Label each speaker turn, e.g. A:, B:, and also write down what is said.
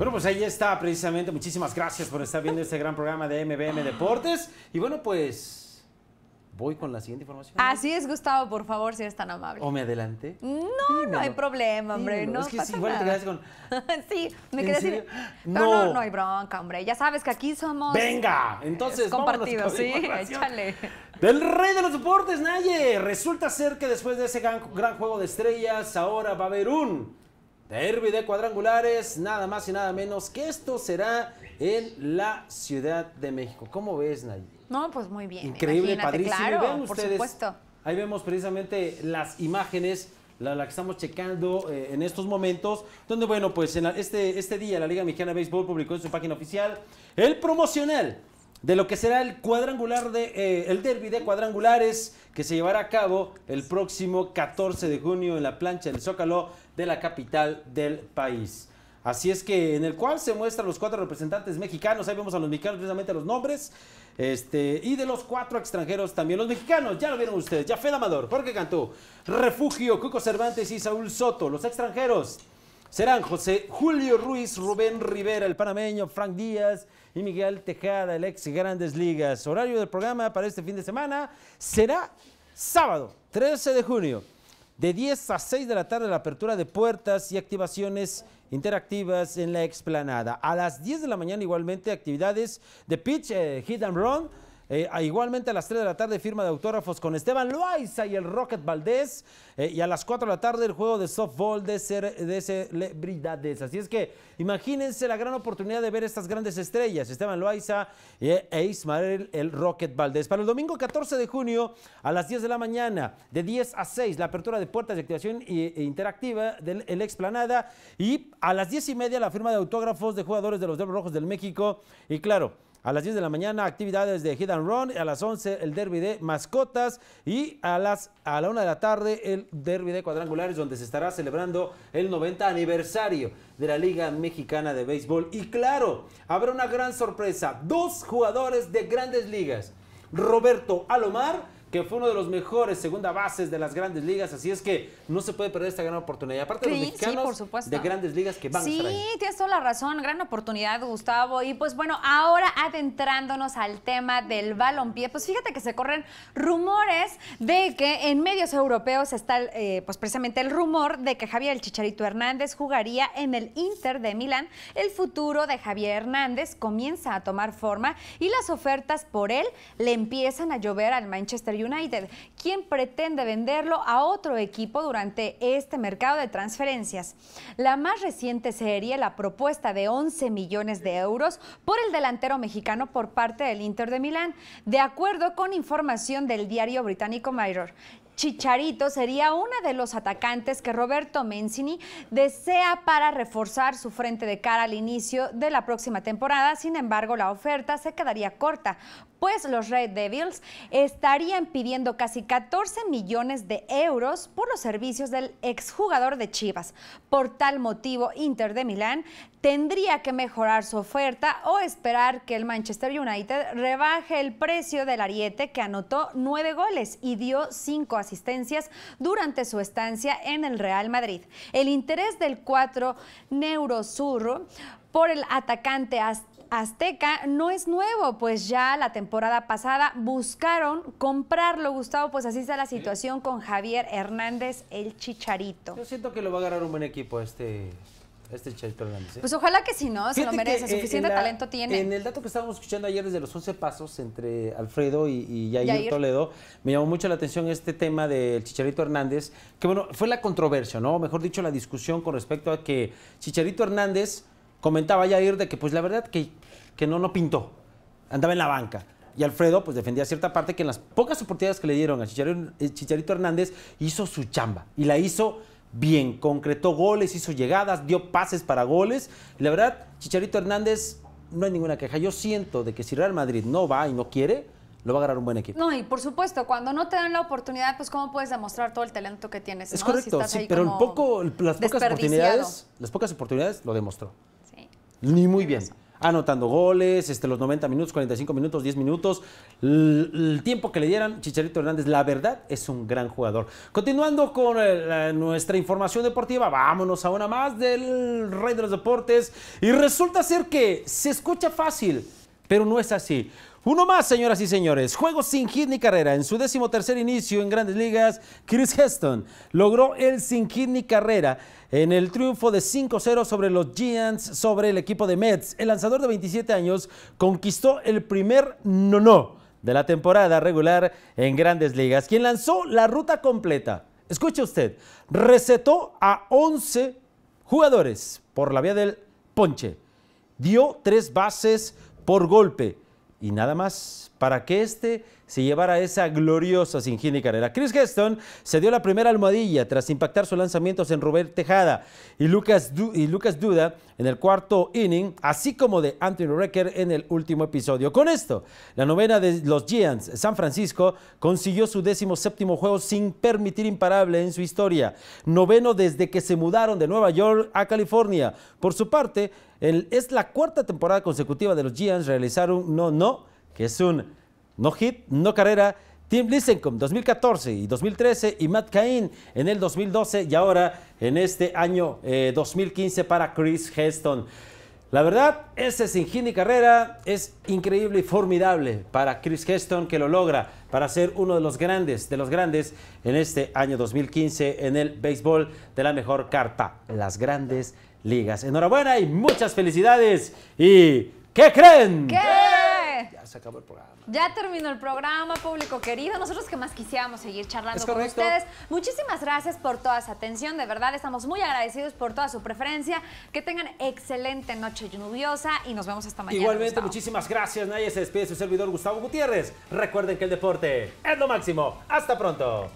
A: Bueno, pues ahí está precisamente. Muchísimas gracias por estar viendo este gran programa de MBM Deportes. Y bueno, pues voy con la siguiente información.
B: Así es, Gustavo, por favor, si eres tan amable. ¿O
A: me adelante?
B: No, no hay problema, hombre. No es que igual te sí, me quedé No. no, no hay bronca, hombre. Ya sabes que aquí somos... Venga, entonces... Compartido. sí, échale.
A: Del rey de los deportes, Naye. Resulta ser que después de ese gran juego de estrellas, ahora va a haber un Derby de cuadrangulares, nada más y nada menos que esto será en la Ciudad de México. ¿Cómo ves, Nay?
B: No, pues muy bien. Increíble, padrísimo. Claro, ustedes,
A: Ahí vemos precisamente las imágenes la, que estamos checando eh, en estos momentos, donde, bueno, pues en este, este día la Liga Mexicana de Béisbol publicó en su página oficial el promocional de lo que será el cuadrangular de eh, el derby de cuadrangulares que se llevará a cabo el próximo 14 de junio en la plancha del Zócalo de la capital del país. Así es que en el cual se muestran los cuatro representantes mexicanos, ahí vemos a los mexicanos precisamente los nombres, este, y de los cuatro extranjeros también los mexicanos, ya lo vieron ustedes, ya Fel Amador, porque cantó Refugio, Cuco Cervantes y Saúl Soto, los extranjeros serán José Julio Ruiz, Rubén Rivera, el panameño, Frank Díaz y Miguel Tejada, el ex Grandes Ligas. Horario del programa para este fin de semana será sábado, 13 de junio, de 10 a 6 de la tarde, la apertura de puertas y activaciones interactivas en la explanada. A las 10 de la mañana, igualmente, actividades de pitch, eh, hit and run eh, igualmente a las 3 de la tarde firma de autógrafos con Esteban Loaiza y el Rocket Valdés. Eh, y a las 4 de la tarde el juego de softball de, de celebridades. Así es que imagínense la gran oportunidad de ver estas grandes estrellas. Esteban Loaiza eh, e Ismael el Rocket Valdés. Para el domingo 14 de junio a las 10 de la mañana, de 10 a 6, la apertura de puertas de activación e interactiva del explanada. Y a las 10 y media la firma de autógrafos de jugadores de los Diablos Rojos del México. Y claro, a las 10 de la mañana, actividades de Hit and Run. A las 11, el derby de mascotas. Y a las a la 1 de la tarde, el derby de cuadrangulares, donde se estará celebrando el 90 aniversario de la Liga Mexicana de Béisbol. Y claro, habrá una gran sorpresa. Dos jugadores de grandes ligas. Roberto Alomar que fue uno de los mejores segunda bases de las grandes ligas. Así es que no se puede perder esta gran oportunidad. Aparte de los mexicanos de grandes ligas que van a estar Sí,
B: tienes toda la razón. Gran oportunidad, Gustavo. Y pues bueno, ahora adentrándonos al tema del balompié, pues fíjate que se corren rumores de que en medios europeos está eh, pues precisamente el rumor de que Javier el Chicharito Hernández jugaría en el Inter de Milán. El futuro de Javier Hernández comienza a tomar forma y las ofertas por él le empiezan a llover al Manchester United, quien pretende venderlo a otro equipo durante este mercado de transferencias. La más reciente sería la propuesta de 11 millones de euros por el delantero mexicano por parte del Inter de Milán, de acuerdo con información del diario británico Mirror. Chicharito sería uno de los atacantes que Roberto Mencini desea para reforzar su frente de cara al inicio de la próxima temporada. Sin embargo, la oferta se quedaría corta, pues los Red Devils estarían pidiendo casi 14 millones de euros por los servicios del exjugador de Chivas. Por tal motivo, Inter de Milán tendría que mejorar su oferta o esperar que el Manchester United rebaje el precio del ariete que anotó nueve goles y dio cinco asistencias durante su estancia en el Real Madrid. El interés del 4 Neurosurro por el atacante hasta Azteca no es nuevo, pues ya la temporada pasada buscaron comprarlo, Gustavo, pues así está la situación con Javier Hernández, el Chicharito. Yo siento
A: que lo va a ganar un buen equipo este, este Chicharito Hernández. ¿eh? Pues
B: ojalá que sí, ¿no? Se lo merece, suficiente talento tiene. En el dato que
A: estábamos escuchando ayer desde los 11 pasos entre Alfredo y, Toledo, me llamó mucho la atención este tema del Chicharito Hernández, que bueno, fue la controversia, ¿no? Mejor dicho, la discusión con respecto a que Chicharito Hernández comentaba ir de que pues la verdad que, que no, no pintó, andaba en la banca. Y Alfredo pues defendía cierta parte que en las pocas oportunidades que le dieron a eh, Chicharito, Hernández hizo su chamba y la hizo bien, concretó goles, hizo llegadas, dio pases para goles. la verdad, Chicharito Hernández no hay ninguna queja. Yo siento de que si Real Madrid no va y no quiere, lo va a agarrar un buen equipo.
B: No, y por supuesto, cuando no te dan la oportunidad, pues cómo puedes demostrar todo el talento que tienes. Es correcto, sí, pero el
A: poco, las pocas oportunidades, las pocas oportunidades lo demostró. Ni muy bien. Anotando goles, este, los 90 minutos, 45 minutos, 10 minutos, el, tiempo que le dieran, Chicharito Hernández, la verdad es un gran jugador. Continuando con eh, nuestra información deportiva, vámonos a una más del Rey de los Deportes. Y resulta ser que se escucha fácil pero no es así. Uno más, señoras y señores. juego sin hit ni carrera. En su décimo tercer inicio en Grandes Ligas, Chris Heston logró el sin hit ni carrera en el triunfo de 5-0 sobre los Giants sobre el equipo de Mets. El lanzador de 27 años conquistó el primer no-no de la temporada regular en Grandes Ligas, quien lanzó la ruta completa. Escuche usted, recetó a 11 jugadores por la vía del ponche. Dio tres bases por golpe y nada más para que éste se llevara esa gloriosa sin y carrera. Chris Heston se dio la primera almohadilla tras impactar sus lanzamientos en Robert Tejada y Lucas, y Lucas Duda en el cuarto inning, así como de Anthony Recker en el último episodio. Con esto, la novena de los Giants, San Francisco, consiguió su décimo séptimo juego sin permitir imparable en su historia, noveno desde que se mudaron de Nueva York a California. Por su parte, es la cuarta temporada consecutiva de los Giants realizar un no-no, que es un no hit, no carrera. Tim listen.com 2014 y 2013 y Matt Cain en el 2012 y ahora en este año 2015 eh, para Chris Heston. La verdad, ese sin ni carrera es increíble y formidable para Chris Heston que lo logra para ser uno de los grandes, de los grandes en este año 2015 en el béisbol de la mejor carta, las grandes ligas. Enhorabuena y muchas felicidades. ¿Y qué creen? se acabó el
B: programa. Ya terminó el programa, público querido. Nosotros que más quisiéramos seguir charlando con ustedes. Muchísimas gracias por toda su atención. De verdad, estamos muy agradecidos por toda su preferencia. Que tengan excelente noche lluviosa y nos vemos hasta mañana. Igualmente,
A: muchísimas gracias. Nadie se despide su servidor Gustavo Gutiérrez. Recuerden que el deporte es lo máximo. Hasta pronto.